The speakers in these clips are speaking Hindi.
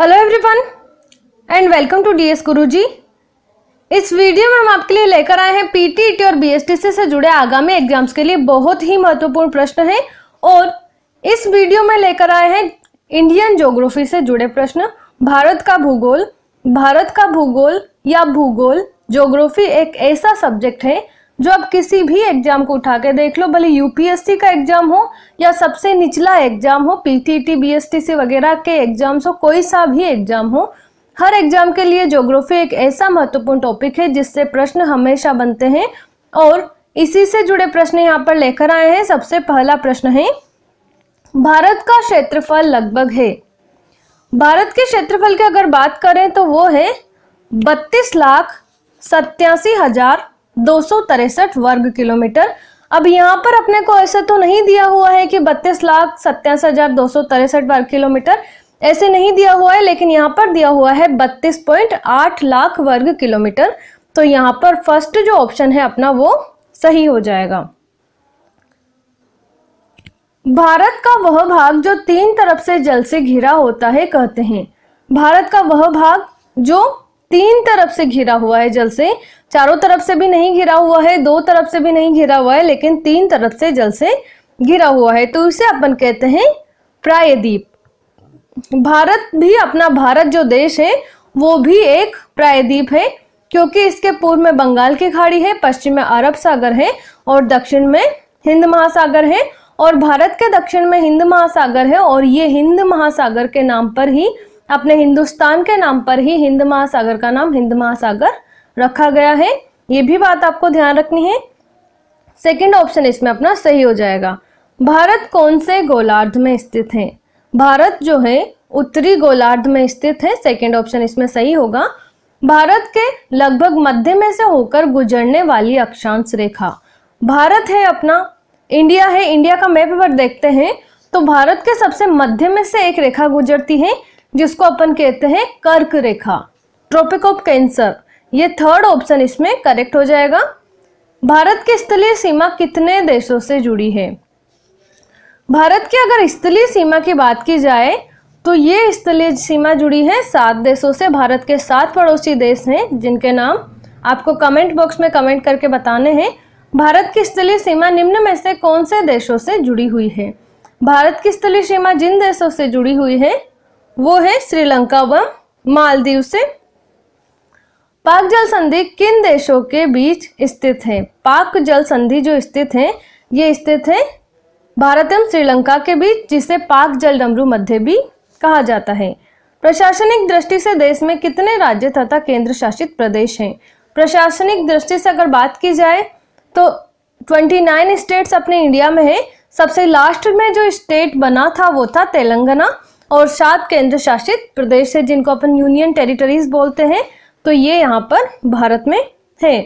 hello everyone and welcome to DS Guruji इस वीडियो में हम आपके लिए लेकर आए हैं पीटीईटी e और बीएसटी से जुड़े आगामी एग्जाम्स के लिए बहुत ही महत्वपूर्ण प्रश्न हैं और इस वीडियो में लेकर आए हैं इंडियन ज्योग्राफी से जुड़े प्रश्न भारत का भूगोल भारत का भूगोल या भूगोल ज्योग्राफी एक ऐसा सब्जेक्ट है जो आप किसी भी एग्जाम को उठा के देख लो भले यूपीएससी का एग्जाम हो या सबसे निचला एग्जाम हो पीटीटी बीएसटीसी वगैरह के एग्जाम्स हो कोई सा भी एग्जाम हो हर एग्जाम के लिए ज्योग्राफी एक ऐसा महत्वपूर्ण टॉपिक है जिससे प्रश्न हमेशा बनते हैं और इसी से जुड़े प्रश्न यहाँ पर लेकर आए हैं सबसे पहला प्रश्न है भारत का क्षेत्रफल लगभग है भारत के क्षेत्रफल की अगर बात करें तो वो है बत्तीस लाख सत्यासी हजार दो वर्ग किलोमीटर अब यहाँ पर अपने को ऐसा तो नहीं दिया हुआ है कि बत्तीस लाख सत्ताईस हजार दो सौ तिरसठ वर्ग किलोमीटर ऐसे नहीं दिया हुआ है लेकिन यहाँ पर दिया हुआ है बत्तीस पॉइंट आठ लाख वर्ग किलोमीटर तो यहाँ पर फर्स्ट जो ऑप्शन है अपना वो सही हो जाएगा भारत का वह भाग जो तीन तरफ से जल से घिरा होता है कहते हैं भारत का वह भाग जो तीन तरफ से घिरा हुआ है जल से चारों तरफ से भी नहीं घिरा हुआ है दो तरफ से भी नहीं घिरा हुआ है लेकिन तीन तरफ से जल से घिरा हुआ है तो इसे अपन कहते हैं प्रायद्वीप भारत भी अपना भारत जो देश है वो भी एक प्रायद्वीप है क्योंकि इसके पूर्व में बंगाल की खाड़ी है पश्चिम में अरब सागर है और दक्षिण में हिंद महासागर है और भारत के दक्षिण में हिंद महासागर है और ये हिंद महासागर के नाम पर ही अपने हिंदुस्तान के नाम पर ही हिंद महासागर का नाम हिंद महासागर रखा गया है ये भी बात आपको ध्यान रखनी है सेकंड ऑप्शन इसमें अपना सही हो जाएगा भारत कौन से गोलार्ध में स्थित है भारत जो है उत्तरी गोलार्ध में स्थित है सेकेंड ऑप्शन इसमें सही होगा भारत के लगभग मध्य में से होकर गुजरने वाली अक्षांश रेखा भारत है अपना इंडिया है इंडिया का मैप अगर देखते हैं तो भारत के सबसे मध्य में से एक रेखा गुजरती है जिसको अपन कहते हैं कर्क रेखा ट्रॉपिक ऑफ कैंसर ये थर्ड ऑप्शन इसमें करेक्ट हो जाएगा भारत की स्थलीय सीमा कितने देशों से जुड़ी है भारत की अगर स्थलीय सीमा की बात की जाए तो ये स्थलीय सीमा जुड़ी है सात देशों से भारत के सात पड़ोसी देश हैं जिनके नाम आपको कमेंट बॉक्स में कमेंट करके बताने हैं भारत की स्थलीय सीमा निम्न में से कौन से देशों से जुड़ी हुई है भारत की स्थलीय सीमा जिन देशों से जुड़ी हुई है वो है श्रीलंका व मालदीव से पाक जल संधि किन देशों के बीच स्थित है पाक जल संधि जो स्थित है ये स्थित है भारत एवं श्रीलंका के बीच जिसे पाक जल डमरू मध्य भी कहा जाता है प्रशासनिक दृष्टि से देश में कितने राज्य तथा केंद्र शासित प्रदेश हैं प्रशासनिक दृष्टि से अगर बात की जाए तो 29 स्टेट्स अपने इंडिया में है सबसे लास्ट में जो स्टेट बना था वो था तेलंगाना और सात केंद्र शासित प्रदेश है जिनको अपन यूनियन टेरिटरीज बोलते हैं तो ये यहाँ पर भारत में है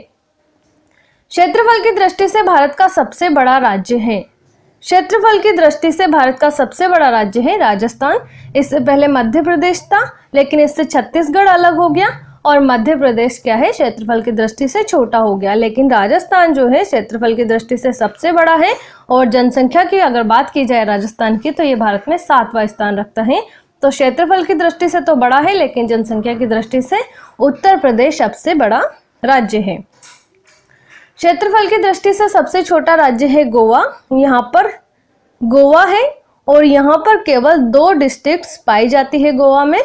क्षेत्रफल की दृष्टि से भारत का सबसे बड़ा राज्य है क्षेत्रफल की दृष्टि से भारत का सबसे बड़ा राज्य है राजस्थान इससे पहले मध्य प्रदेश था लेकिन इससे छत्तीसगढ़ अलग हो गया और मध्य प्रदेश क्या है क्षेत्रफल की दृष्टि से छोटा हो गया लेकिन राजस्थान जो है क्षेत्रफल की दृष्टि से सबसे बड़ा है और जनसंख्या की अगर बात की जाए राजस्थान की तो ये भारत में सातवां स्थान रखता है तो क्षेत्रफल की दृष्टि से तो बड़ा है लेकिन जनसंख्या की दृष्टि से उत्तर प्रदेश सबसे बड़ा राज्य है क्षेत्रफल की दृष्टि से सबसे छोटा राज्य है गोवा यहाँ पर गोवा है और यहाँ पर केवल दो डिस्ट्रिक्ट्स पाई जाती है गोवा में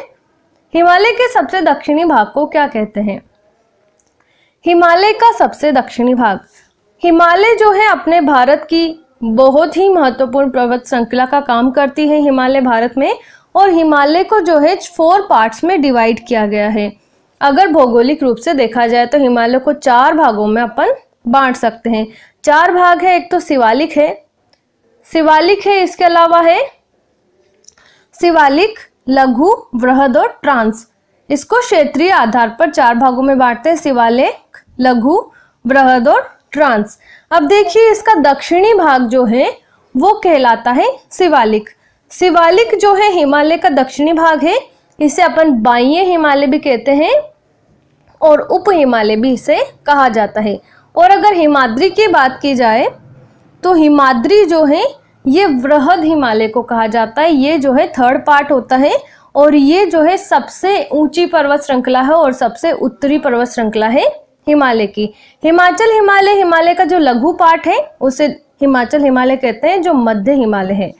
हिमालय के सबसे दक्षिणी भाग को क्या कहते हैं हिमालय का सबसे दक्षिणी भाग हिमालय जो है अपने भारत की बहुत ही महत्वपूर्ण पर्वत श्रृंखला का काम करती है हिमालय भारत में और हिमालय को जो है फोर पार्ट्स में डिवाइड किया गया है अगर भौगोलिक रूप से देखा जाए तो हिमालय को चार भागों में अपन बांट सकते हैं चार भाग है एक तो शिवालिक है शिवालिक है इसके अलावा है शिवालिक लघु वृहद और ट्रांस इसको क्षेत्रीय आधार पर चार भागों में बांटते हैं शिवालेख लघु वृहद और ट्रांस अब देखिए इसका दक्षिणी भाग जो है वो कहलाता है शिवालिक शिवालिक जो है हिमालय का दक्षिणी भाग है इसे अपन बाह्य हिमालय भी कहते हैं और उप हिमालय भी इसे कहा जाता है और अगर हिमाद्री की बात की जाए तो हिमाद्री जो है ये वृहद हिमालय को कहा जाता है ये जो है थर्ड पार्ट होता है और ये जो है सबसे ऊंची पर्वत श्रृंखला है और सबसे उत्तरी पर्वत श्रृंखला है हिमालय की हिमाचल हिमालय हिमालय का जो लघु पाठ है उसे हिमाचल हिमालय कहते हैं जो मध्य हिमालय है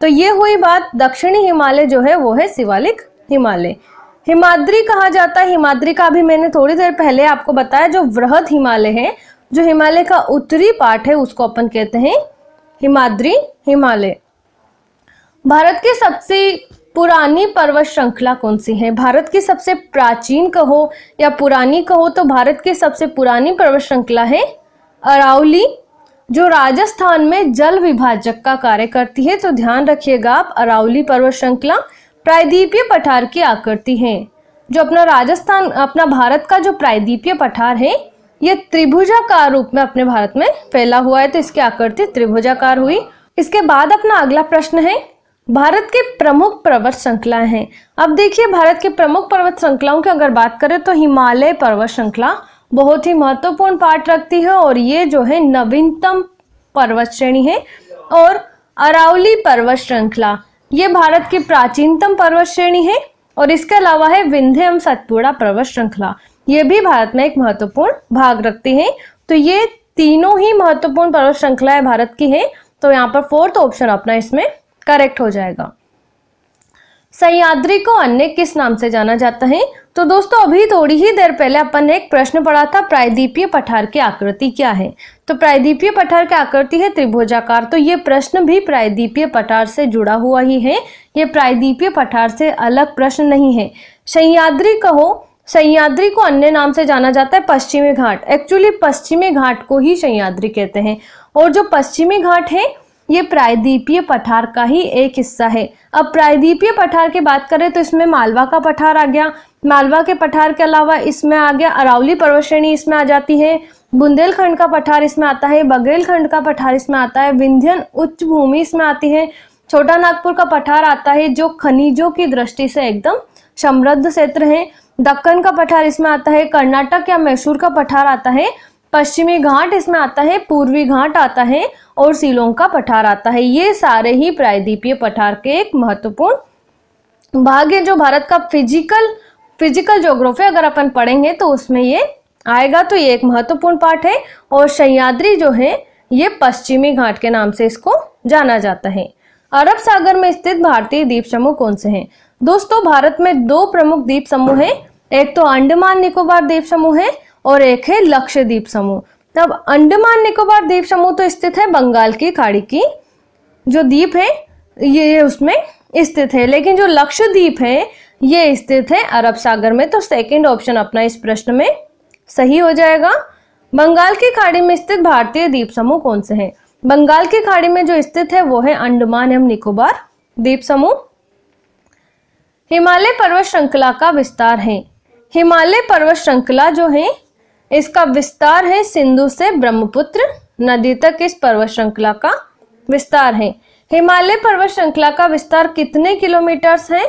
तो ये हुई बात दक्षिणी हिमालय जो है वो है शिवालिक हिमालय हिमाद्री कहा जाता है हिमाद्री का अभी मैंने थोड़ी देर पहले आपको बताया जो वृहद हिमालय है जो हिमालय का उत्तरी पार्ट है उसको अपन कहते हैं हिमाद्री हिमालय भारत की सबसे पुरानी पर्वत श्रृंखला कौन सी है भारत की सबसे प्राचीन कहो या पुरानी कहो तो भारत की सबसे पुरानी पर्वत श्रृंखला है अरावली जो राजस्थान में जल विभाजक का कार्य करती है तो ध्यान रखिएगा आप अरावली पर्वत श्रृंखला प्रायद्वीपीय पठार की आकृति है जो अपना राजस्थान अपना भारत का जो प्रायद्वीपीय पठार है ये त्रिभुजाकार रूप में अपने भारत में फैला हुआ है तो इसकी आकृति त्रिभुजाकार हुई इसके बाद अपना अगला प्रश्न है भारत के प्रमुख पर्वत श्रृंखला हैं अब देखिए भारत के प्रमुख पर्वत श्रृंखलाओं की अगर बात करें तो हिमालय पर्वत श्रृंखला बहुत ही महत्वपूर्ण पार्ट रखती है और ये जो है नवीनतम पर्वत श्रेणी है और अरावली पर्वत श्रृंखला ये भारत की प्राचीनतम पर्वत श्रेणी है और इसके अलावा है विंध्यम सतपुड़ा पर्वत श्रृंखला ये भी भारत में एक महत्वपूर्ण भाग रखती हैं तो ये तीनों ही महत्वपूर्ण पर्वत श्रृंखलाएं भारत की हैं तो यहाँ पर फोर्थ ऑप्शन अपना इसमें करेक्ट हो जाएगा सह्याद्री को अन्य किस नाम से जाना जाता है तो दोस्तों अभी थोड़ी ही देर पहले अपन ने एक प्रश्न पढ़ा था प्रायद्वीपीय पठार की आकृति क्या है तो प्रायद्वीपीय पठार की आकृति है त्रिभुजाकार तो ये प्रश्न भी प्रायद्वीपीय पठार से जुड़ा हुआ ही है ये प्रायद्वीपीय पठार से अलग प्रश्न नहीं है सह्याद्री कहो सयाद्री को अन्य नाम से जाना जाता है पश्चिमी घाट एक्चुअली पश्चिमी घाट को ही सयाद्री कहते हैं और जो पश्चिमी घाट है ये प्रायद्वीपीय पठार का ही एक हिस्सा है अब प्रायद्वीपीय पठार की बात करें तो इसमें मालवा का पठार आ गया मालवा के पठार के अलावा इसमें आ गया अरावली पर्वत श्रेणी इसमें आ जाती है बुंदेलखंड का पठार इसमें आता है बघेलखंड का पठार इसमें आता है विंध्यन उच्च भूमि इसमें आती है छोटा नागपुर का पठार आता है जो खनिजों की दृष्टि से एकदम समृद्ध क्षेत्र है दक्कन का पठार इसमें आता है कर्नाटक या मैसूर का पठार आता है पश्चिमी घाट इसमें आता है पूर्वी घाट आता है और सिलोंग का पठार आता है ये सारे ही प्रायद्वीपीय पठार के एक महत्वपूर्ण भाग है जो भारत का फिजिकल फिजिकल जोग्राफी अगर अपन पढ़ेंगे तो उसमें ये आएगा तो ये एक महत्वपूर्ण पार्ट है और सह्याद्री जो है ये पश्चिमी घाट के नाम से इसको जाना जाता है अरब सागर में स्थित भारतीय द्वीप समूह कौन से हैं दोस्तों भारत में दो प्रमुख द्वीप समूह हैं एक तो अंडमान निकोबार द्वीप समूह है और एक है लक्षद्वीप समूह तब अंडमान निकोबार द्वीप समूह तो स्थित है बंगाल की खाड़ी की जो द्वीप है ये उसमें स्थित है लेकिन जो लक्षद्वीप है ये स्थित है अरब सागर में तो सेकंड ऑप्शन अपना इस प्रश्न में सही हो जाएगा बंगाल की खाड़ी में स्थित भारतीय द्वीप समूह कौन से हैं बंगाल की खाड़ी में जो स्थित है वो है अंडमान एवं निकोबार द्वीप समूह हिमालय पर्वत श्रृंखला का विस्तार है हिमालय पर्वत श्रृंखला जो है इसका विस्तार है सिंधु से ब्रह्मपुत्र नदी तक इस पर्वत श्रृंखला का विस्तार है हिमालय पर्वत श्रृंखला का विस्तार कितने किलोमीटर्स है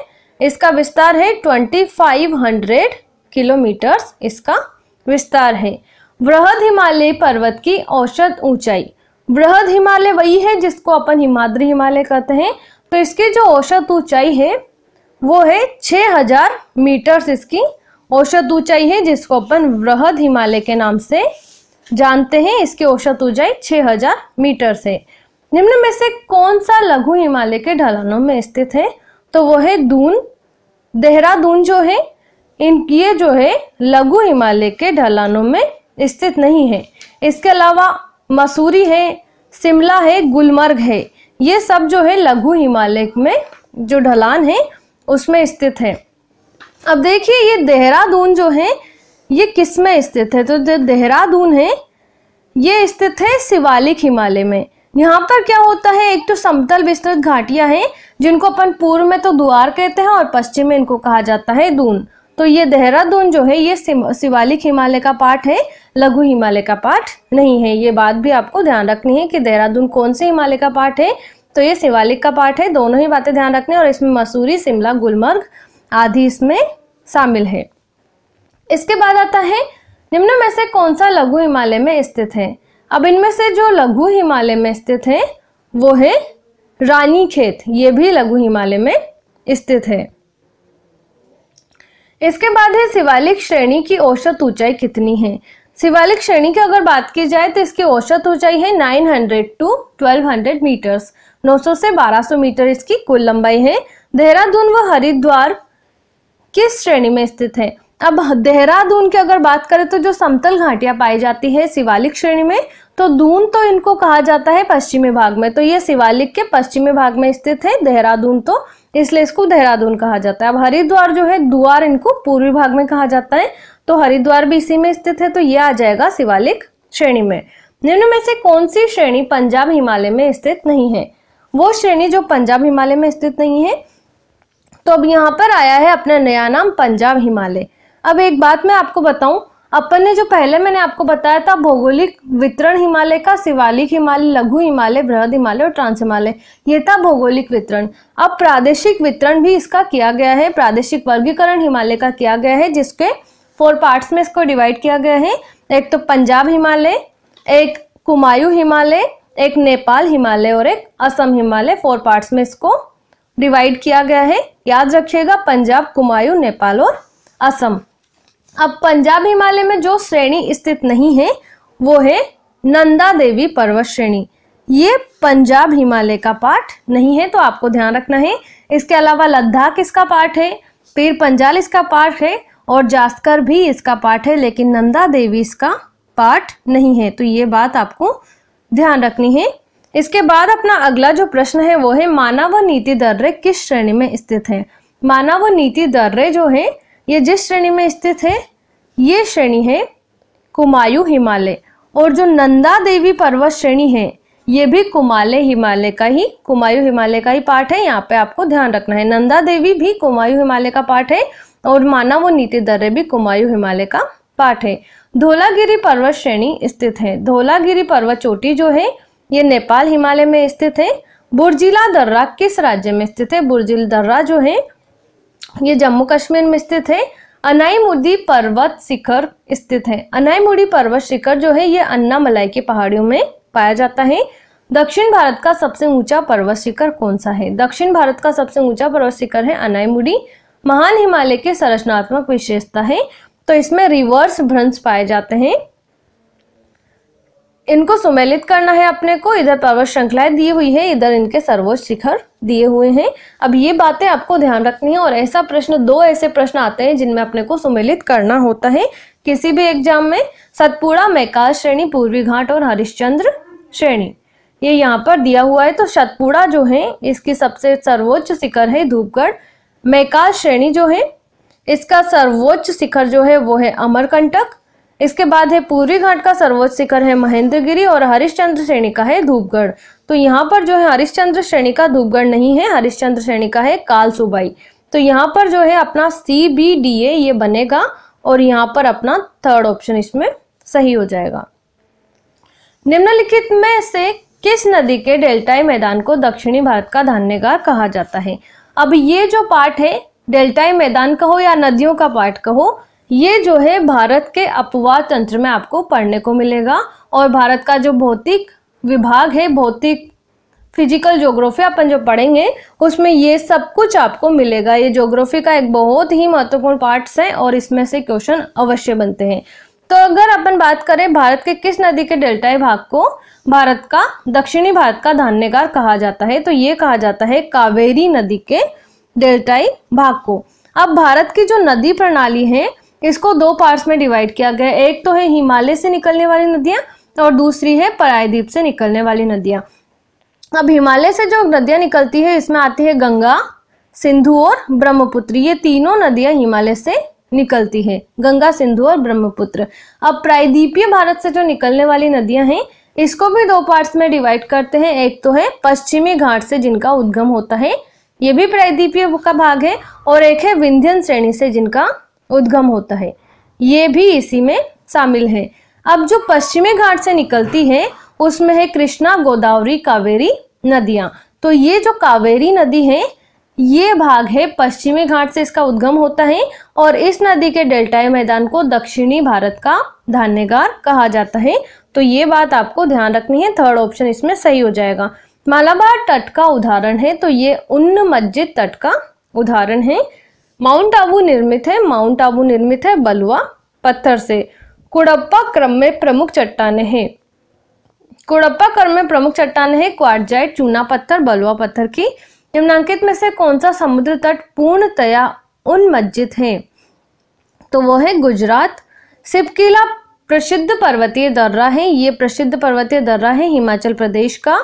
इसका विस्तार है 2500 किलोमीटर्स इसका विस्तार है बृहद हिमालय पर्वत की औसत ऊंचाई बृहद हिमालय वही है जिसको अपन हिमाद्री हिमालय कहते हैं तो इसकी जो औसत ऊंचाई है वो है 6000 मीटर्स इसकी औषध ऊंचाई है जिसको अपन वृहद हिमालय के नाम से जानते हैं इसकी औसत ऊंचाई 6000 मीटर से निम्न में से कौन सा लघु हिमालय के ढलानों में स्थित है तो वो है दून देहरादून जो है इन ये जो है लघु हिमालय के ढलानों में स्थित नहीं है इसके अलावा मसूरी है शिमला है गुलमर्ग है ये सब जो है लघु हिमालय में जो ढलान है उसमें स्थित है अब देखिए ये देहरादून जो है ये किस में स्थित है तो जो देहरादून है ये स्थित है शिवालिक हिमालय में यहाँ पर क्या होता है एक तो समतल विस्तृत घाटियां हैं जिनको अपन पूर्व में तो द्वार कहते हैं और पश्चिम में इनको कहा जाता है दून तो ये देहरादून जो है ये शिवालिक हिमालय का पार्ट है लघु हिमालय का पार्ट नहीं है ये बात भी आपको ध्यान रखनी है कि देहरादून कौन से हिमालय का पार्ट है तो ये शिवालिक का पार्ट है दोनों ही बातें ध्यान रखनी है और इसमें मसूरी शिमला गुलमर्ग आदि इसमें शामिल है इसके बाद आता है निम्न में से कौन सा लघु हिमालय में स्थित है अब इनमें से जो लघु हिमालय में स्थित है वो है रानी खेत ये भी लघु हिमालय में स्थित है इसके बाद है शिवालिक श्रेणी की औसत ऊंचाई कितनी है शिवालिक श्रेणी की अगर बात की जाए तो इसकी औसत ऊंचाई है 900 टू 1200 मीटर्स 900 से 1200 मीटर इसकी कुल लंबाई है देहरादून व हरिद्वार किस श्रेणी में स्थित है अब देहरादून की अगर बात करें तो जो समतल घाटियां पाई जाती है शिवालिक श्रेणी में तो दून तो इनको कहा जाता है पश्चिमी भाग में तो ये शिवालिक के पश्चिमी भाग में स्थित है देहरादून तो इसलिए इसको देहरादून कहा जाता है अब हरिद्वार जो है द्वार इनको पूर्वी भाग में कहा जाता है तो हरिद्वार भी इसी में स्थित है तो ये आ जाएगा शिवालिक श्रेणी में निम्न में से कौन सी श्रेणी पंजाब हिमालय में स्थित नहीं है वो श्रेणी जो पंजाब हिमालय में स्थित नहीं है तो अब यहाँ पर आया है अपना नया नाम पंजाब हिमालय अब एक बात मैं आपको बताऊं अपन ने जो पहले मैंने आपको बताया था भौगोलिक वितरण हिमालय का शिवालिक हिमालय लघु हिमालय बृहद हिमालय और ट्रांस हिमालय ये था भौगोलिक वितरण अब प्रादेशिक वितरण भी इसका किया गया है प्रादेशिक वर्गीकरण हिमालय का किया गया है जिसके फोर पार्ट्स में इसको डिवाइड किया गया है एक तो पंजाब हिमालय एक कुमायूं हिमालय एक नेपाल हिमालय और एक असम हिमालय फोर पार्ट्स में इसको डिवाइड किया गया है याद रखिएगा पंजाब कुमायूं नेपाल और असम अब पंजाब हिमालय में जो श्रेणी स्थित नहीं है वो है नंदा देवी पर्वत श्रेणी ये पंजाब हिमालय का पार्ट नहीं है तो आपको ध्यान रखना है इसके अलावा लद्दाख इसका पार्ट है पीर पंजाल इसका पार्ट है और जास्कर भी इसका पार्ट है लेकिन नंदा देवी इसका पार्ट नहीं है तो ये बात आपको ध्यान रखनी है इसके बाद अपना अगला जो प्रश्न है वो है मानव नीति दर्रे किस श्रेणी में स्थित है मानव नीति दर्रे जो है ये जिस श्रेणी में स्थित है ये श्रेणी है कुमायु हिमालय और जो नंदा देवी पर्वत श्रेणी है ये भी कुमाले हिमालय का ही कुमायु हिमालय का ही पार्ट है यहाँ पे आपको ध्यान रखना है नंदा देवी भी कुमायु हिमालय का पार्ट है और मानव नीति दर्रे भी कुमायु हिमालय का पाठ है धोलागिरी पर्वत श्रेणी स्थित है धोलागिरी पर्वत चोटी जो है ये नेपाल हिमालय में स्थित है बुर्जिला दर्रा किस राज्य में स्थित है बुर्जिल दर्रा जो है ये जम्मू कश्मीर में स्थित है अनाईमुडी पर्वत शिखर स्थित है अनाईमुडी पर्वत शिखर जो है ये अन्नामलाई के पहाड़ियों में पाया जाता है दक्षिण भारत का सबसे ऊंचा पर्वत शिखर कौन सा है दक्षिण भारत का सबसे ऊंचा पर्वत शिखर है अनाईमुडी महान हिमालय के संरचनात्मक विशेषता है तो इसमें रिवर्स भ्रंश पाए जाते हैं इनको सुमेलित करना है अपने को इधर पर्वत श्रृंखलाएं दी हुई है इधर इनके सर्वोच्च शिखर दिए हुए हैं अब ये बातें आपको ध्यान रखनी है और ऐसा प्रश्न दो ऐसे प्रश्न आते हैं जिनमें अपने को सुमेलित करना होता है किसी भी एग्जाम में सतपुड़ा मैकाल श्रेणी पूर्वी घाट और हरिश्चंद्र श्रेणी ये यहाँ पर दिया हुआ है तो सतपुड़ा जो है इसकी सबसे सर्वोच्च शिखर है धूपगढ़ मैकाल श्रेणी जो है इसका सर्वोच्च शिखर जो है वो है अमरकंटक इसके बाद है पूर्वी घाट का सर्वोच्च शिखर है महेंद्रगिरी और हरिश्चंद्र श्रेणी का है धूपगढ़ तो यहाँ पर जो है हरिश्चंद्र श्रेणी का धूपगढ़ नहीं है हरिश्चंद्र श्रेणी का है कालसुबाई तो यहाँ पर जो है अपना सी बी डी ए ये बनेगा और यहाँ पर अपना थर्ड ऑप्शन इसमें सही हो जाएगा निम्नलिखित में से किस नदी के डेल्टाई मैदान को दक्षिणी भारत का धान्यगार कहा जाता है अब ये जो पार्ट है डेल्टाई मैदान का हो या नदियों का पार्ट का हो ये जो है भारत के अपवाद तंत्र में आपको पढ़ने को मिलेगा और भारत का जो भौतिक विभाग है भौतिक फिजिकल ज्योग्राफी अपन जो पढ़ेंगे उसमें ये सब कुछ आपको मिलेगा ये ज्योग्राफी का एक बहुत ही महत्वपूर्ण पार्ट्स है और इसमें से क्वेश्चन अवश्य बनते हैं तो अगर अपन बात करें भारत के किस नदी के डेल्टाई भाग को भारत का दक्षिणी भारत का धान्यगार कहा जाता है तो ये कहा जाता है कावेरी नदी के डेल्टाई भाग को अब भारत की जो नदी प्रणाली है इसको दो पार्ट्स में डिवाइड किया गया एक तो है हिमालय से निकलने वाली नदियां और दूसरी है परायद्वीप से निकलने वाली नदियां अब हिमालय से जो नदियां निकलती है इसमें आती है गंगा सिंधु और ब्रह्मपुत्र ये तीनों नदियां हिमालय से निकलती है गंगा सिंधु और ब्रह्मपुत्र अब प्रायद्वीपीय भारत से जो निकलने वाली नदियां हैं इसको भी दो पार्ट्स में डिवाइड करते हैं एक तो है पश्चिमी घाट से जिनका उद्गम होता है ये भी प्रायद्वीपीय का भाग है और एक है विंध्यन श्रेणी से जिनका उद्गम होता है ये भी इसी में शामिल है अब जो पश्चिमी घाट से निकलती है उसमें है कृष्णा गोदावरी कावेरी नदियां तो ये जो कावेरी नदी है ये भाग है पश्चिमी घाट से इसका उद्गम होता है और इस नदी के डेल्टा मैदान को दक्षिणी भारत का धान्यगार कहा जाता है तो ये बात आपको ध्यान रखनी है थर्ड ऑप्शन इसमें सही हो जाएगा मालाबार तट का उदाहरण है तो ये उन्न मस्जिद तट का उदाहरण है माउंट आबू निर्मित है माउंट आबू निर्मित है बलुआ पत्थर से कुड़प्पा क्रम में प्रमुख चट्टाने हैं कुड़प्पा क्रम में प्रमुख चट्टान है क्वारजाइट चूना पत्थर बलुआ पत्थर की निम्नांकित में से कौन सा समुद्र तट पूर्णतया उन्मज्जित है तो वो है गुजरात सिपकिला प्रसिद्ध पर्वतीय दर्रा है ये प्रसिद्ध पर्वतीय दर्रा है हिमाचल प्रदेश का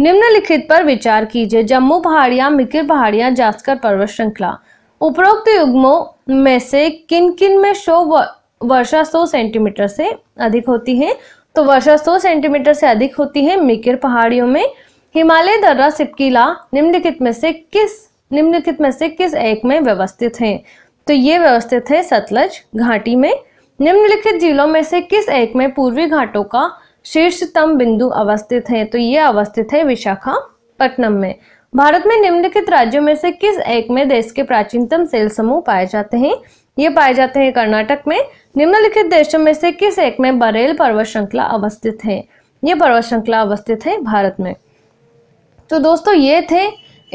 निम्नलिखित पर विचार कीजिए जम्मू पहाड़ियां मिकिर पहाड़ियां जास्कर पर्वत श्रृंखला उपरोक्त युग्मों में से किन किन में शो वर्षा 100 सेंटीमीटर से अधिक होती है तो वर्षा 100 सेंटीमीटर से अधिक होती है मिकिर पहाड़ियों में हिमालय दर्रा सिपकीला निम्नलिखित में से किस निम्नलिखित में से किस एक में व्यवस्थित है तो ये व्यवस्थित है सतलज घाटी में निम्नलिखित जिलों में से किस एक में पूर्वी घाटों का शीर्षतम बिंदु अवस्थित है तो ये अवस्थित है विशाखापट्टनम में भारत में निम्नलिखित राज्यों में से किस एक में देश के प्राचीनतम सेल समूह पाए जाते हैं ये पाए जाते हैं कर्नाटक में निम्नलिखित देशों में से किस एक में बरेल पर्वत श्रृंखला अवस्थित है ये पर्वत श्रृंखला अवस्थित है भारत में तो दोस्तों ये थे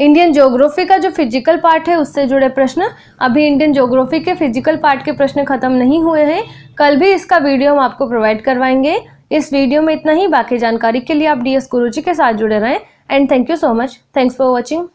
इंडियन ज्योग्राफी का जो फिजिकल पार्ट है उससे जुड़े प्रश्न अभी इंडियन ज्योग्राफी के फिजिकल पार्ट के प्रश्न खत्म नहीं हुए हैं कल भी इसका वीडियो हम आपको प्रोवाइड करवाएंगे इस वीडियो में इतना ही बाकी जानकारी के लिए आप डी एस गुरु जी के साथ जुड़े रहें and thank you so much thanks for watching